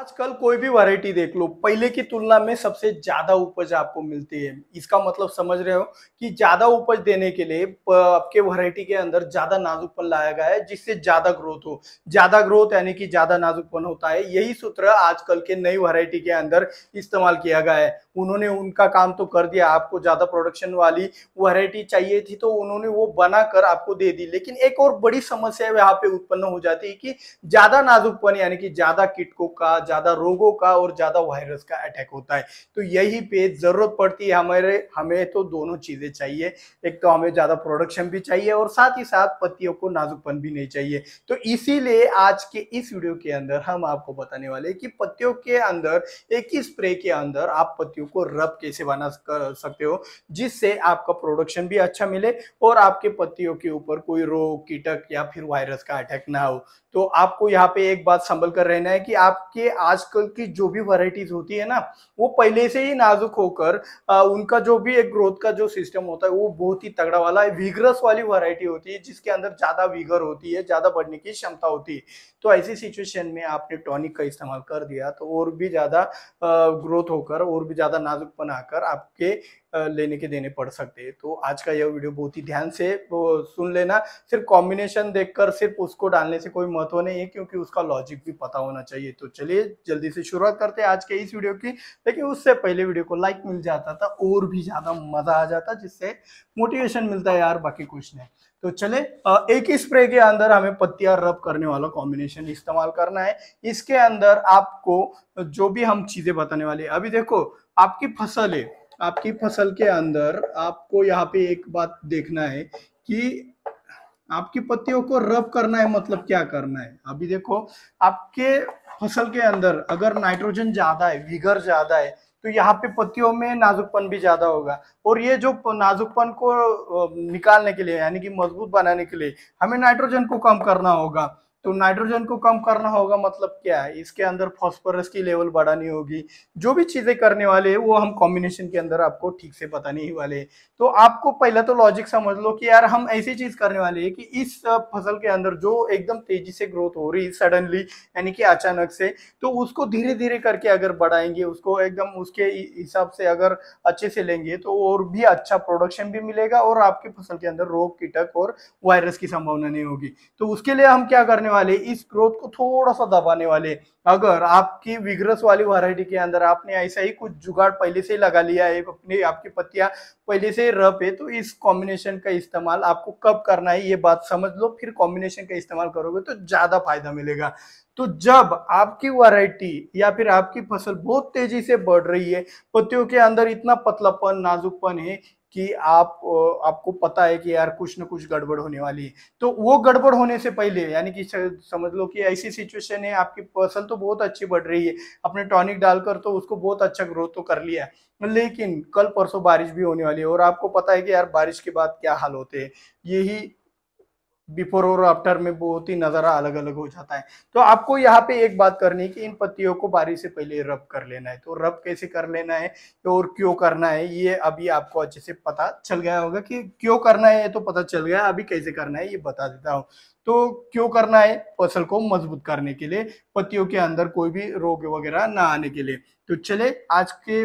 आजकल कोई भी वैरायटी देख लो पहले की तुलना में सबसे ज्यादा उपज आपको मिलती है इसका मतलब समझ रहे हो कि ज्यादा उपज देने के लिए आपके वैरायटी के अंदर ज्यादा नाजुकपन लाया गया है जिससे ज्यादा ग्रोथ हो ज्यादा ग्रोथ यानी कि ज्यादा नाजुकपन होता है यही सूत्र आजकल के नई वैरायटी के अंदर इस्तेमाल किया गया है उन्होंने उनका काम तो कर दिया आपको ज्यादा प्रोडक्शन वाली वैरायटी चाहिए थी तो उन्होंने वो बनाकर आपको दे दी लेकिन एक और बड़ी समस्या यहाँ पे उत्पन्न हो जाती है कि ज्यादा नाजुकपन यानी कि ज्यादा किटकों का ज़्यादा रोगों का और ज़्यादा वायरस का अटैक होता है तो यही पे ज़रूरत पड़ती है हमारे हमें तो दोनों चीज़ें चाहिए एक तो हमें ज़्यादा प्रोडक्शन भी चाहिए और साथ ही साथ पत्तियों को नाजुकपन भी नहीं चाहिए तो इसीलिए आज के इस वीडियो के अंदर हम आपको बताने वाले कि पत्तियों के अंदर एक ही स्प्रे के अंदर आप पत्तियों को रब कैसे बना सकते हो जिससे आपका प्रोडक्शन भी अच्छा मिले और आपके पत्तियों के ऊपर कोई रोग कीटक या फिर वायरस का अटैक ना हो तो आपको यहाँ पे एक बात संभल कर रहना है कि आपके आजकल की जो भी वराइटीज होती है ना वो पहले से ही नाजुक होकर उनका जो भी एक ग्रोथ का जो सिस्टम होता है वो बहुत ही तगड़ा वाला है वीगरस वाली वराइटी होती है जिसके अंदर ज़्यादा वीगर होती है ज़्यादा बढ़ने की क्षमता होती है तो ऐसी सिचुएशन में आपने टॉनिक का इस्तेमाल कर दिया तो और भी ज़्यादा ग्रोथ होकर और भी ज़्यादा नाजुकपन आकर आपके लेने के देने पड़ सकते हैं तो आज का यह वीडियो बहुत ही ध्यान से सुन लेना सिर्फ कॉम्बिनेशन देखकर सिर्फ उसको डालने से कोई महत्व नहीं है क्योंकि उसका लॉजिक भी पता होना चाहिए तो चलिए जल्दी से शुरुआत करते हैं आज के इस वीडियो की लेकिन उससे पहले वीडियो को लाइक मिल जाता था और भी ज़्यादा मज़ा आ जाता जिससे मोटिवेशन मिलता है यार बाकी कुछ नहीं तो चले एक ही स्प्रे के अंदर हमें पत्तियां रब करने वाला कॉम्बिनेशन इस्तेमाल करना है इसके अंदर आपको जो भी हम चीजें बताने वाले अभी देखो आपकी फसल है आपकी फसल के अंदर आपको यहाँ पे एक बात देखना है कि आपकी पत्तियों को रब करना है मतलब क्या करना है अभी देखो आपके फसल के अंदर अगर नाइट्रोजन ज्यादा है विगर ज्यादा है तो यहाँ पे पत्तियों में नाजुकपन भी ज़्यादा होगा और ये जो नाजुकपन को निकालने के लिए यानी कि मजबूत बनाने के लिए हमें नाइट्रोजन को कम करना होगा तो नाइट्रोजन को कम करना होगा मतलब क्या है इसके अंदर फॉस्फोरस की लेवल बढ़ानी होगी जो भी चीज़ें करने वाले हैं वो हम कॉम्बिनेशन के अंदर आपको ठीक से बताने ही वाले तो आपको पहला तो लॉजिक समझ लो कि यार हम ऐसी चीज़ करने वाले हैं कि इस फसल के अंदर जो एकदम तेजी से ग्रोथ हो रही है सडनली यानी कि अचानक से तो उसको धीरे धीरे करके अगर बढ़ाएंगे उसको एकदम उसके हिसाब से अगर अच्छे से लेंगे तो और भी अच्छा प्रोडक्शन भी मिलेगा और आपकी फसल के अंदर रोग कीटक और वायरस की संभावना नहीं होगी तो उसके लिए हम क्या करने करने वाले इस ग्रोथ को थोड़ा सा दबाने वाले अगर आपकी विग्रस वाली वैरायटी के अंदर आपने ऐसा ही कुछ जुगाड़ पहले से लगा लिया है अपने आपकी पत्तियां पहले से रफ है तो इस कॉम्बिनेशन का इस्तेमाल आपको कब करना है ये बात समझ लो फिर कॉम्बिनेशन का इस्तेमाल करोगे तो ज्यादा फायदा मिलेगा तो जब आपकी वैरायटी या फिर आपकी फसल बहुत तेजी से बढ़ रही है पत्तियों के अंदर इतना पतलापन नाजुकपन है कि आप आपको पता है कि यार कुछ ना कुछ गड़बड़ होने वाली है तो वो गड़बड़ होने से पहले यानी कि समझ लो कि ऐसी सिचुएशन है आपकी फसल तो बहुत अच्छी बढ़ रही है अपने टॉनिक डालकर तो उसको बहुत अच्छा ग्रोथ तो कर लिया लेकिन कल परसों बारिश भी होने वाली है और आपको पता है कि यार बारिश के बाद क्या हाल होते हैं यही बिफोर और आफ्टर में बहुत ही नज़ारा अलग अलग हो जाता है तो आपको यहाँ पे एक बात करनी है कि इन पत्तियों को बारिश से पहले रब कर लेना है तो रब कैसे कर लेना है तो और क्यों करना है ये अभी आपको अच्छे से पता चल गया होगा कि क्यों करना है तो पता चल गया अभी कैसे करना है ये बता देता हूँ तो क्यों करना है फसल को मजबूत करने के लिए पत्तियों के अंदर कोई भी रोग वगैरह ना आने के लिए तो चले आज के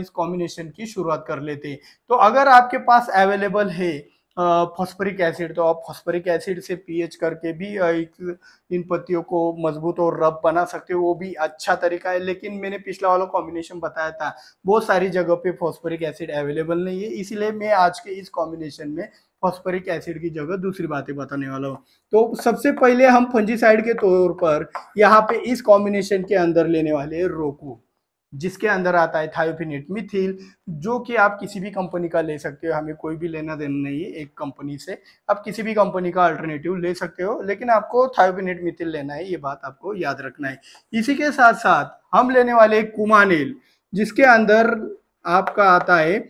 इस कॉम्बिनेशन की शुरुआत कर लेते हैं तो अगर आपके पास अवेलेबल है फॉस्फरिक एसिड तो आप फॉस्फरिक एसिड से पीएच करके भी एक इन पत्तियों को मजबूत और रब बना सकते हो वो भी अच्छा तरीका है लेकिन मैंने पिछला वाला कॉम्बिनेशन बताया था बहुत सारी जगह पे फॉस्फरिक एसिड अवेलेबल नहीं है इसीलिए मैं आज के इस कॉम्बिनेशन में फॉस्फोरिक एसिड की जगह दूसरी बातें बताने वाला हूँ तो सबसे पहले हम फंजीसाइड के तौर पर यहाँ पे इस कॉम्बिनेशन के अंदर लेने वाले रोकू जिसके अंदर आता है थायोफिनेट मिथिल जो कि आप किसी भी कंपनी का ले सकते हो हमें कोई भी लेना देना नहीं है एक कंपनी से आप किसी भी कंपनी का अल्टरनेटिव ले सकते हो लेकिन आपको थायोफिनेट मिथिल लेना है ये बात आपको याद रखना है इसी के साथ साथ हम लेने वाले कुमानेल जिसके अंदर आपका आता है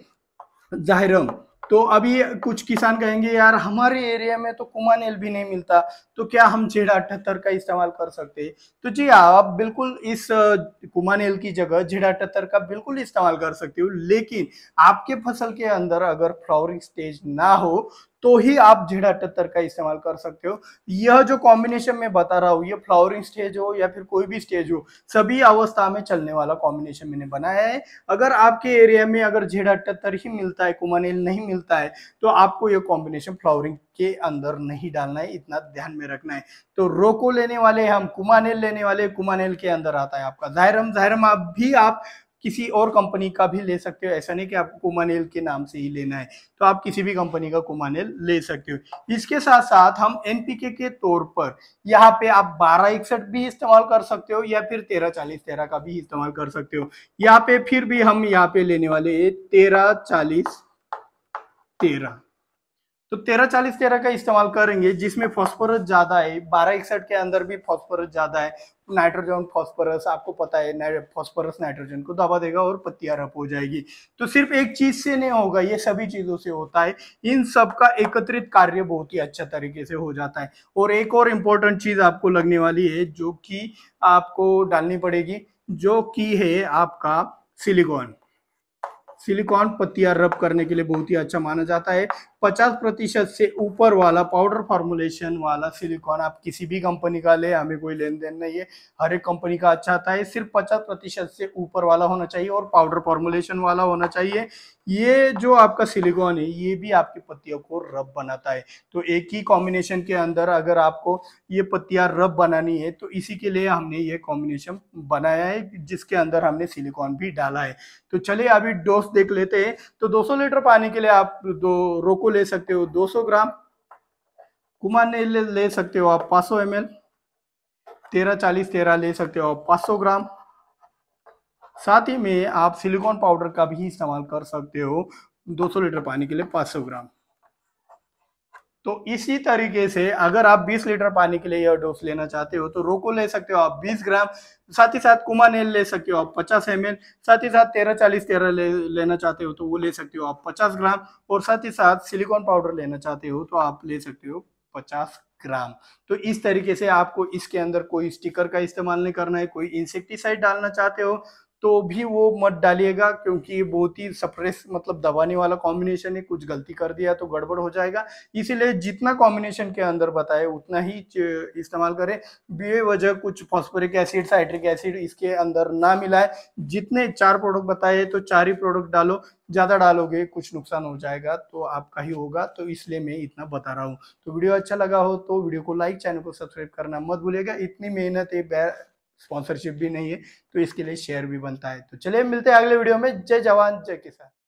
जाहिरम तो अभी कुछ किसान कहेंगे यार हमारे एरिया में तो कुमान एल भी नहीं मिलता तो क्या हम जेड अठहत्तर का इस्तेमाल कर सकते हैं तो जी हाँ, आप बिल्कुल इस कुमान एल की जगह जेड अठहत्तर का बिल्कुल इस्तेमाल कर सकते हो लेकिन आपके फसल के अंदर अगर फ्लावरिंग स्टेज ना हो तो ही आप झेड़ा टत्तर का इस्तेमाल कर सकते हो यह जो कॉम्बिनेशन में बता रहा हूँ ये फ्लावरिंग स्टेज हो या फिर कोई भी स्टेज हो सभी अवस्था में चलने वाला कॉम्बिनेशन मैंने बनाया है अगर आपके एरिया में अगर झेड़ा टत्तर ही मिलता है कुमानेल नहीं मिलता है तो आपको यह कॉम्बिनेशन फ्लावरिंग के अंदर नहीं डालना है इतना ध्यान में रखना है तो रोको लेने वाले हम कुमानेल लेने वाले कुमानेल के अंदर आता है आपका जायरम जायरम आप भी आप किसी और कंपनी का भी ले सकते हो ऐसा नहीं कि आपको कुमानेल के नाम से ही लेना है तो आप किसी भी कंपनी का कुमानेल ले सकते हो इसके साथ साथ हम एनपीके के तौर पर यहाँ पे आप बारह इकसठ भी इस्तेमाल कर सकते हो या फिर तेरह चालीस तेरह का भी इस्तेमाल कर सकते हो यहाँ पे फिर भी हम यहाँ पे लेने वाले तेरह चालीस तेरह तो तेरह चालीस तेरह का इस्तेमाल करेंगे जिसमें फॉस्फोरस ज्यादा है बारह इकसठ के अंदर भी फॉस्फोरस ज्यादा है नाइट्रोजन फॉस्फोरस आपको पता है फॉस्फोरस नाइट्रोजन को दबा देगा और पत्तियां रप हो जाएगी तो सिर्फ एक चीज से नहीं होगा ये सभी चीजों से होता है इन सब का एकत्रित कार्य बहुत ही अच्छा तरीके से हो जाता है और एक और इम्पोर्टेंट चीज आपको लगने वाली है जो कि आपको डालनी पड़ेगी जो कि है आपका सिलिकॉन सिलिकॉन पत्तियां रब करने के लिए बहुत ही अच्छा माना जाता है पचास प्रतिशत से ऊपर वाला पाउडर फॉर्मुलेशन वाला सिलिकॉन आप किसी भी कंपनी का ले हमें कोई लेन देन नहीं है हर एक कंपनी का अच्छा आता है सिर्फ पचास प्रतिशत से ऊपर वाला होना चाहिए और पाउडर फॉर्मुलेशन वाला होना चाहिए ये जो आपका सिलिकॉन है ये भी आपकी पत्तियों को रब बनाता है तो एक ही कॉम्बिनेशन के अंदर अगर आपको ये पत्तियां रब बनानी है तो इसी के लिए हमने ये कॉम्बिनेशन बनाया है जिसके अंदर हमने सिलिकॉन भी डाला है तो चलिए अभी डोस देख लेते हैं तो 200 लीटर पानी के लिए आप दो रोको ले सकते हो 200 ग्राम कुमार ने ले, ले सकते हो आप 500 सौ एम एल तेरह चालीस तेरह ले सकते हो आप 500 ग्राम साथ ही में आप सिलिकॉन पाउडर का भी इस्तेमाल कर सकते हो 200 लीटर पानी के लिए 500 ग्राम तो इसी तरीके से अगर आप 20 लीटर पानी के लिए यह डोज लेना चाहते हो तो रोको ले सकते हो आप 20 ग्राम साथ ही साथ कुमानेल ले सकते हो आप 50 एम साथ ही साथ 13 चालीस तेरह ले, लेना चाहते हो तो वो ले सकते हो आप 50 ग्राम और साथ ही साथ सिलिकॉन पाउडर लेना चाहते हो तो आप ले सकते हो 50 ग्राम तो इस तरीके से आपको इसके अंदर कोई स्टिकर का इस्तेमाल नहीं करना है कोई इंसेक्टिसाइड डालना चाहते हो तो भी वो मत डालिएगा क्योंकि ये बहुत ही सप्रेस मतलब दबाने वाला कॉम्बिनेशन है कुछ गलती कर दिया तो गड़बड़ हो जाएगा इसीलिए जितना कॉम्बिनेशन के अंदर बताए उतना ही इस्तेमाल करें बेवजह कुछ फॉस्फोरिक एसिड साइट्रिक एसिड इसके अंदर ना मिलाए जितने चार प्रोडक्ट बताए तो चार ही प्रोडक्ट डालो ज़्यादा डालोगे कुछ नुकसान हो जाएगा तो आपका ही होगा तो इसलिए मैं इतना बता रहा हूँ तो वीडियो अच्छा लगा हो तो वीडियो को लाइक चैनल को सब्सक्राइब करना मत भूलेगा इतनी मेहनत है स्पॉन्सरशिप भी नहीं है तो इसके लिए शेयर भी बनता है तो चलिए मिलते हैं अगले वीडियो में जय जवान जय किसान